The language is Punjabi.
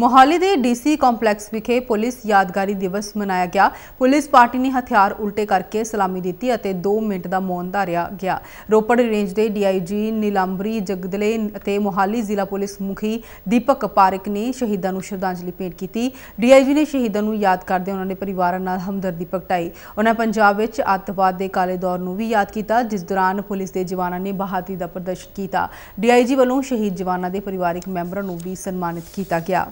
ਮੋਹਾਲੀ ਦੇ ਡੀਸੀ ਕੰਪਲੈਕਸ ਵਿਖੇ ਪੁਲਿਸ ਯਾਦਗਾਰੀ ਦਿਵਸ ਮਨਾਇਆ ਗਿਆ ਪੁਲਿਸ ਪਾਰਟੀ ਨੇ ਹਥਿਆਰ ਉਲਟੇ ਕਰਕੇ ਸਲਾਮੀ ਦਿੱਤੀ ਅਤੇ 2 ਮਿੰਟ ਦਾ ਮੌਨ ਧਾਰਿਆ ਗਿਆ ਰੋਪੜ ਰੇਂਜ ਦੇ ਡੀਆਈਜੀ ਨੀਲੰਬਰੀ ਜਗਦਲੇ ਅਤੇ ਮੋਹਾਲੀ ਜ਼ਿਲ੍ਹਾ ਪੁਲਿਸ ਮੁਖੀ ਦੀਪਕ ਪਾਰਕ ਨੇ ਸ਼ਹੀਦਾਂ ਨੂੰ ਸ਼ਰਧਾਂਜਲੀ ਭੇਟ ਕੀਤੀ ਡੀਆਈਜੀ ਨੇ ਸ਼ਹੀਦਾਂ ਨੂੰ ਯਾਦ ਕਰਦੇ ਉਹਨਾਂ ਦੇ ਪਰਿਵਾਰਾਂ ਨਾਲ ਹਮਦਰਦੀ ਪ੍ਰਗਟਾਈ ਉਹਨਾਂ ਪੰਜਾਬ ਵਿੱਚ ਅੱਤਵਾਦ ਦੇ ਕਾਲੇ ਦੌਰ ਨੂੰ ਵੀ ਯਾਦ ਕੀਤਾ ਜਿਸ ਦੌਰਾਨ ਪੁਲਿਸ ਦੇ ਜਵਾਨਾਂ ਨੇ ਬਹਾਦਰੀ ਦਾ ਪ੍ਰਦਰਸ਼ਨ ਕੀਤਾ ਡੀਆਈਜੀ ਵੱਲੋਂ ਸ਼ਹੀਦ ਜਵਾਨਾਂ ਦੇ ਪਰਿਵਾਰਕ ਮੈਂਬਰਾਂ ਨੂੰ ਵੀ ਸਨਮਾਨਿਤ ਕੀਤਾ ਗਿਆ